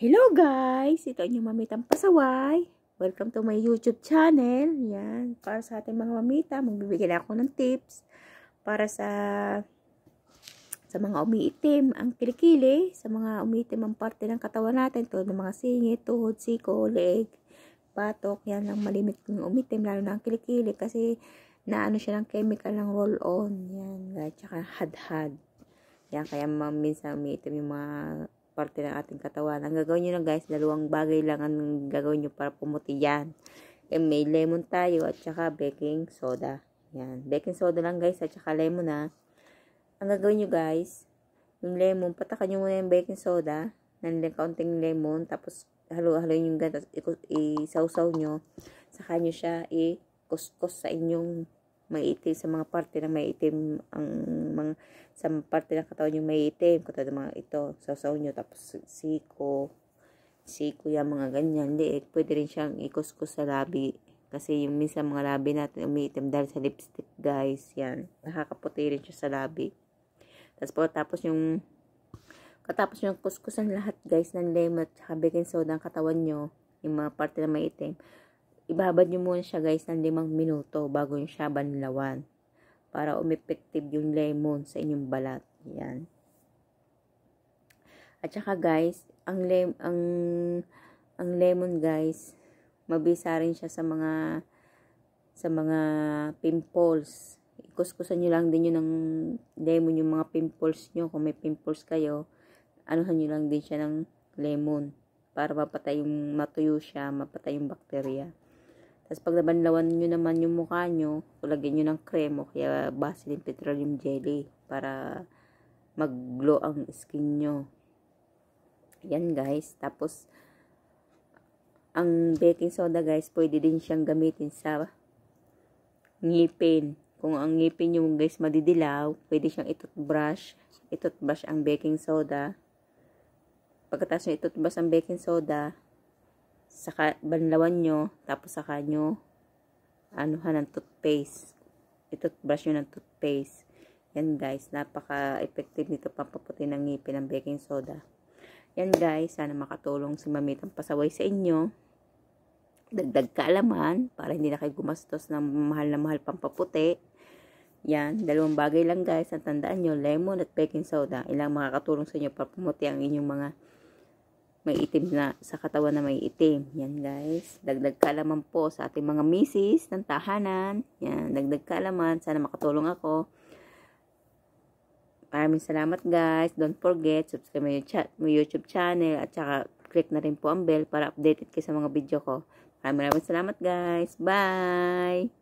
Hello guys! Ito ang inyong mamitang pasaway. Welcome to my YouTube channel. Yan. Para sa ating mga mamita, magbibigay ako ng tips para sa sa mga umiitim ang kilikili, sa mga umiitim ang parte ng katawan natin, tulad ng mga singit, tuhod, siko, leg, batok, yan lang malimit kung umitim, lalo na ang kilikili kasi naano siya ng chemical ng roll-on. Yan. At saka had-had. Yan. Kaya minsan umiitim yung mga parte ng ating katawan. Ang gagawin nyo lang guys, dalawang bagay lang ang gagawin nyo para pumuti yan. E, may lemon tayo at saka baking soda. Yan. Baking soda lang guys at saka lemon na. Ang gagawin nyo guys, yung lemon, patakan nyo muna yung baking soda ng kaunting lemon. Tapos haluin haloin yung ganda, isausaw nyo. Saka nyo siya i kuskos sa inyong maitim sa mga parte ng maitim ang mga sa parte ng katawan yung maitim katulad ng mga ito sausaw nyo tapos siko siko yung mga ganyan hindi eh, pwede rin siyang ikuskus sa labi kasi yung minsan mga labi natin umiitim dahil sa lipstick guys yan nakakaputi rin siya sa labi tapos po tapos yung katapos yung kuskusan lahat guys ng lemon at baking soda ang katawan nyo yung mga parte na maitim Ibabad nyo muna siya guys ng limang minuto bago nyo siya banlawan para umepective yung lemon sa inyong balat. Yan. At saka guys, ang lem ang ang lemon guys, mabisa rin siya sa mga sa mga pimples. Ikuskusan niyo lang din yun ng lemon yung mga pimples niyo kung may pimples kayo. Anuhan niyo lang din siya ng lemon para mapatay yung matuyo siya, mapatay yung bakterya. Tapos pag nabanlawan nyo naman yung mukha nyo, lagyan nyo ng cream o kaya Vaseline Petroleum Jelly para mag-glow ang skin nyo. Yan guys. Tapos, ang baking soda guys, pwede din siyang gamitin sa ngipin. Kung ang ngipin nyo guys madidilaw, pwede siyang itutbrush. Itutbrush ang baking soda. Pagkatapos nyo itutbrush ang baking soda, saka banlawan nyo, tapos saka nyo anuhan ng toothpaste. I-toothbrush nyo ng toothpaste. Yan guys, napaka-effective nito pampaputi ng ngipin ng baking soda. Yan guys, sana makatulong si mamitang pasaway sa inyo. Dagdag kaalaman para hindi na kayo gumastos ng mahal na mahal pampaputi. Yan, dalawang bagay lang guys ang tandaan nyo, lemon at baking soda. Ilang makakatulong sa inyo para pumuti ang inyong mga may itim na sa katawan na may itim. Yan guys. Dagdag kalaman po sa ating mga misis ng tahanan. Yan, dagdag kalaman. Sana makatulong ako. Maraming salamat guys. Don't forget, subscribe my, my YouTube channel at saka click na rin po ang bell para updated kayo sa mga video ko. Maraming maraming salamat guys. Bye!